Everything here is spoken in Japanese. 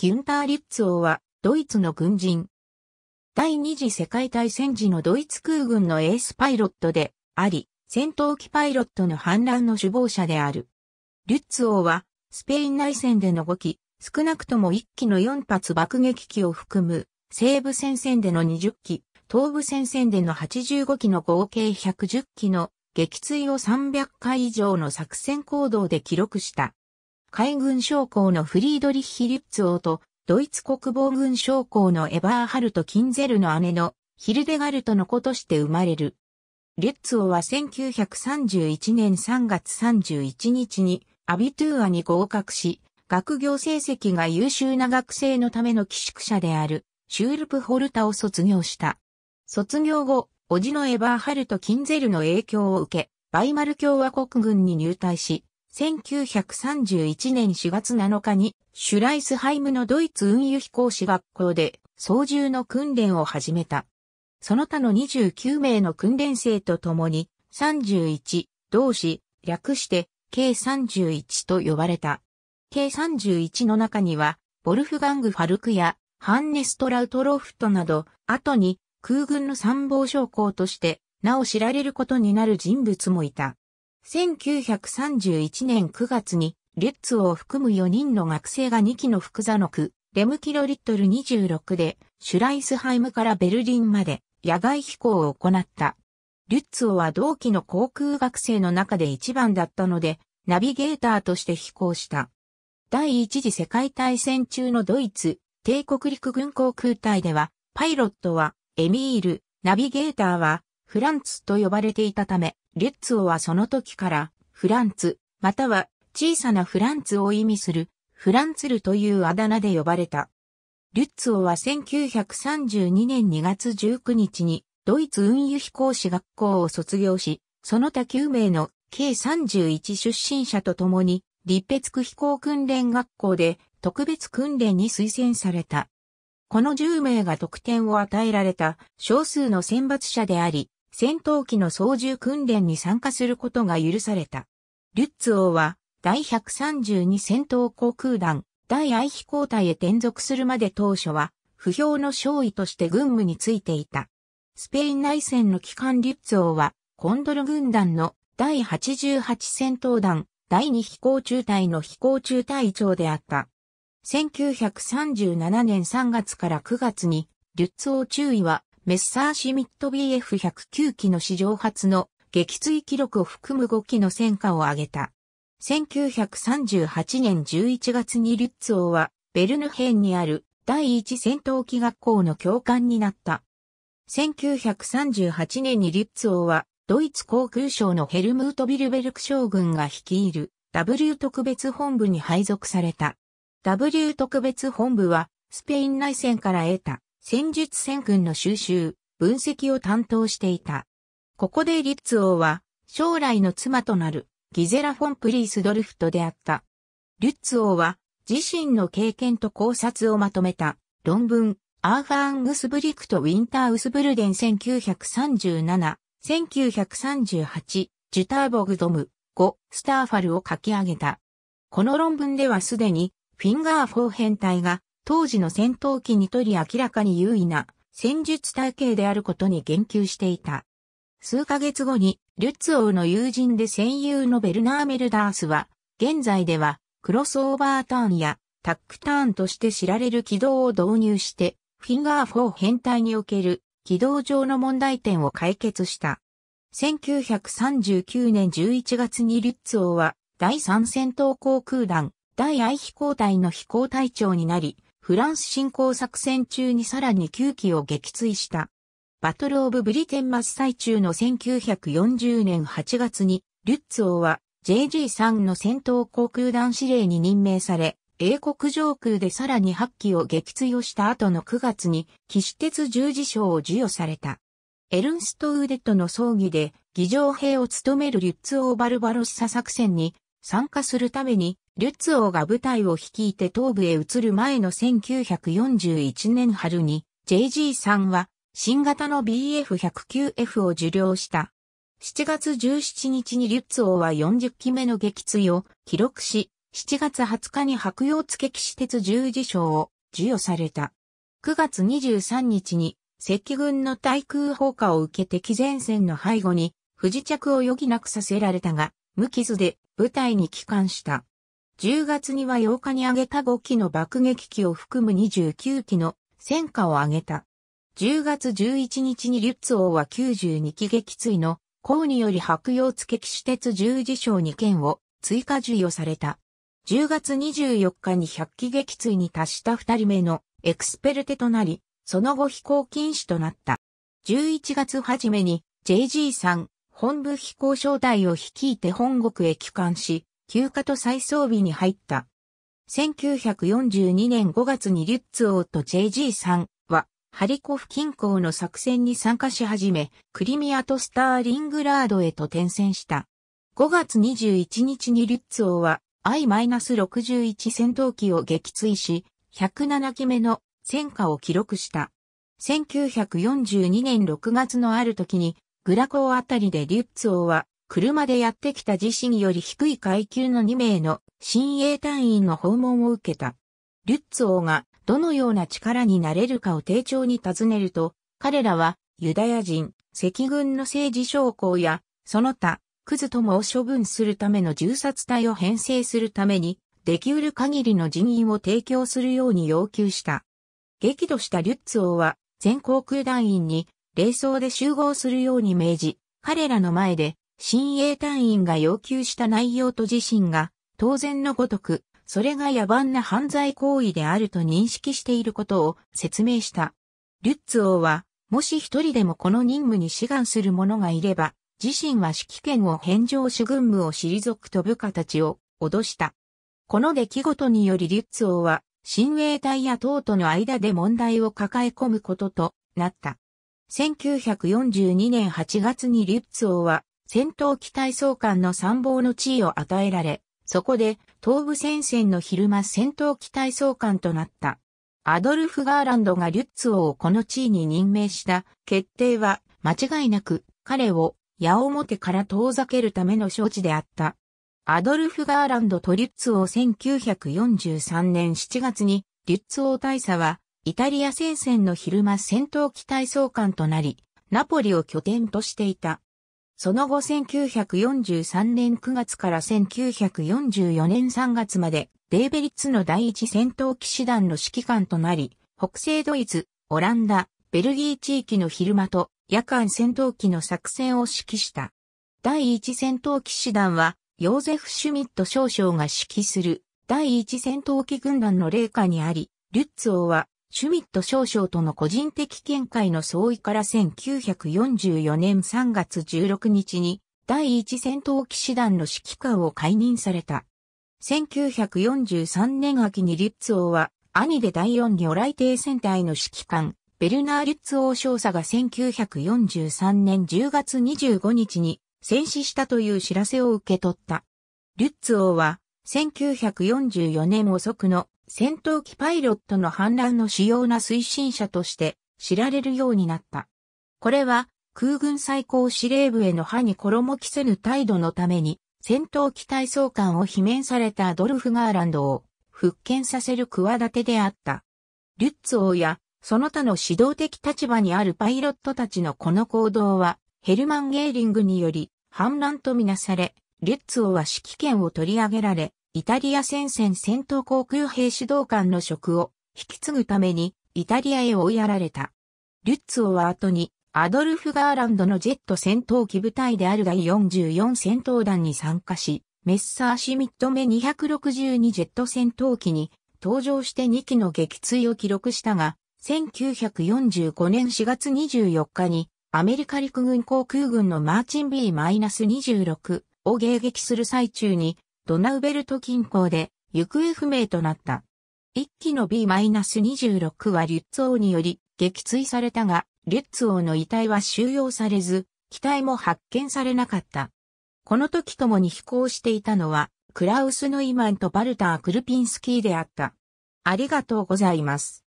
ギュンター・リッツ王ーは、ドイツの軍人。第二次世界大戦時のドイツ空軍のエースパイロットであり、戦闘機パイロットの反乱の首謀者である。リュッツ王ーは、スペイン内戦での5機、少なくとも1機の4発爆撃機を含む、西部戦線での20機、東部戦線での85機の合計110機の撃墜を300回以上の作戦行動で記録した。海軍将校のフリードリッヒ・リュッツオと、ドイツ国防軍将校のエバーハルト・キンゼルの姉のヒルデガルトの子として生まれる。リュッツオは1931年3月31日にアビトゥーアに合格し、学業成績が優秀な学生のための寄宿舎であるシュールプホルタを卒業した。卒業後、叔父のエバーハルト・キンゼルの影響を受け、バイマル共和国軍に入隊し、1931年4月7日にシュライスハイムのドイツ運輸飛行士学校で操縦の訓練を始めた。その他の29名の訓練生と共に31同士略して計31と呼ばれた。計31の中には、ボルフガング・ファルクやハンネス・トラウトロフトなど、後に空軍の参謀将校として、なお知られることになる人物もいた。1931年9月に、リュッツを含む4人の学生が2機の複座の区、レムキロリットル26で、シュライスハイムからベルリンまで、野外飛行を行った。リュッツオは同期の航空学生の中で一番だったので、ナビゲーターとして飛行した。第一次世界大戦中のドイツ、帝国陸軍航空隊では、パイロットはエミール、ナビゲーターはフランツと呼ばれていたため、レッツォはその時から、フランツ、または小さなフランツを意味する、フランツルというあだ名で呼ばれた。リュッツォは1932年2月19日にドイツ運輸飛行士学校を卒業し、その他9名の計31出身者と共に、立別区飛行訓練学校で特別訓練に推薦された。この10名が得点を与えられた少数の選抜者であり、戦闘機の操縦訓練に参加することが許された。リュッツ王は、第132戦闘航空団、第愛飛行隊へ転属するまで当初は、不評の勝利として軍務についていた。スペイン内戦の機関リュッツ王は、コンドル軍団の第88戦闘団、第2飛行中隊の飛行中隊長であった。1937年3月から9月に、リュッツ王中尉はメッサーシミット BF109 機の史上初の撃墜記録を含む5機の戦果を挙げた。1938年11月にリュッツ王はベルヌヘンにある第一戦闘機学校の教官になった。1938年にリュッツ王はドイツ航空省のヘルムート・ビルベルク将軍が率いる W 特別本部に配属された。W 特別本部はスペイン内戦から得た戦術戦訓の収集、分析を担当していた。ここでリッツ王は、将来の妻となるギゼラ・フォン・プリースドルフと出会った。リュッツ王は自身の経験と考察をまとめた論文アーファーングスブリクとウィンターウスブルデン1937、1938、ジュターボグドム5、スターファルを書き上げた。この論文ではすでにフィンガー4変隊が当時の戦闘機にとり明らかに優位な戦術体系であることに言及していた。数ヶ月後に、リュッツ王の友人で戦友のベルナー・メルダースは、現在では、クロスオーバーターンやタックターンとして知られる軌道を導入して、フィンガー4変態における軌道上の問題点を解決した。1939年11月にリュッツ王は第3戦闘航空団、第愛飛行隊の飛行隊長になり、フランス侵攻作戦中にさらに9機を撃墜した。バトル・オブ・ブリテン真っ最中の1940年8月に、リュッツ王は JG3 の戦闘航空団司令に任命され、英国上空でさらに8機を撃墜をした後の9月に、騎士鉄十字章を授与された。エルンスト・ウーデットの葬儀で、議場兵を務めるリュッツ・オー・バルバロッサ作戦に参加するためにリュッツ王が部隊を率いて東部へ移る前の1941年春に、JG さんは新型の BF109F を受領した。7月17日にリュッツ王は40期目の撃墜を記録し、7月20日に白洋付騎士鉄十字章を授与された。9月23日に赤軍の対空砲火を受け敵前線の背後に不時着を余儀なくさせられたが、無傷で部隊に帰還した。10月には8日に挙げた5機の爆撃機を含む29機の戦果を挙げた。10月11日にリュッツ王は92機撃墜の項により白洋付騎士鉄十字章2件を追加授与された。10月24日に100機撃墜に達した2人目のエクスペルテとなり、その後飛行禁止となった。11月初めに JG さん本部飛行招待を率いて本国へ帰還し、休暇と再装備に入った。1942年5月にリュッツ王と JG さんは、ハリコフ近郊の作戦に参加し始め、クリミアとスターリングラードへと転戦した。5月21日にリュッツ王は I-61 戦闘機を撃墜し、107機目の戦果を記録した。1942年6月のある時に、グラコーあたりでリュッツ王は車でやってきた自身より低い階級の2名の新鋭隊員の訪問を受けた。リュッツ王がどのような力になれるかを丁重に尋ねると、彼らはユダヤ人、赤軍の政治将校や、その他、クズともを処分するための銃殺隊を編成するために、できうる限りの人員を提供するように要求した。激怒したリュッツ王は、全航空団員に、霊装で集合するように命じ、彼らの前で、新衛隊員が要求した内容と自身が、当然のごとく、それが野蛮な犯罪行為であると認識していることを説明した。リュッツ王は、もし一人でもこの任務に志願する者がいれば、自身は指揮権を返上し軍務を退くと部下たちを脅した。この出来事によりリュッツ王は、新衛隊や党との間で問題を抱え込むこととなった。1942年8月にリュッツ王は、戦闘機隊総監の参謀の地位を与えられ、そこで東部戦線の昼間戦闘機隊総監となった。アドルフ・ガーランドがリュッツ王をこの地位に任命した決定は間違いなく彼を矢面から遠ざけるための処置であった。アドルフ・ガーランドとリュッツ王1943年7月にリュッツ王大佐はイタリア戦線の昼間戦闘機隊総監となり、ナポリを拠点としていた。その後1943年9月から1944年3月まで、デーベリッツの第一戦闘騎士団の指揮官となり、北西ドイツ、オランダ、ベルギー地域の昼間と夜間戦闘機の作戦を指揮した。第一戦闘騎士団は、ヨーゼフ・シュミット少将が指揮する第一戦闘機軍団の霊下にあり、リュッツ王はシュミット少将との個人的見解の相違から1944年3月16日に第一戦闘騎士団の指揮官を解任された。1943年秋にリッツ王は兄で第4魚雷艇戦隊の指揮官、ベルナー・リッツ王少佐が1943年10月25日に戦死したという知らせを受け取った。リュッツ王は1944年遅くの戦闘機パイロットの反乱の主要な推進者として知られるようになった。これは空軍最高司令部への歯に衣着せぬ態度のために戦闘機体操官を罷免されたアドルフ・ガーランドを復権させる企てであった。リュッツ王やその他の指導的立場にあるパイロットたちのこの行動はヘルマン・ゲーリングにより反乱とみなされ、リュッツ王は指揮権を取り上げられ、イタリア戦線戦闘航空兵指導官の職を引き継ぐためにイタリアへ追いやられた。リュッツォは後にアドルフ・ガーランドのジェット戦闘機部隊である第44戦闘団に参加し、メッサーシミット目262ジェット戦闘機に登場して2機の撃墜を記録したが、1945年4月24日にアメリカ陸軍航空軍のマーチン B-26 を迎撃する最中にドナウベルト近郊で行方不明となった。一機の B-26 はリュッツ王により撃墜されたが、リュッツ王の遺体は収容されず、機体も発見されなかった。この時共に飛行していたのは、クラウス・ノイマンとバルター・クルピンスキーであった。ありがとうございます。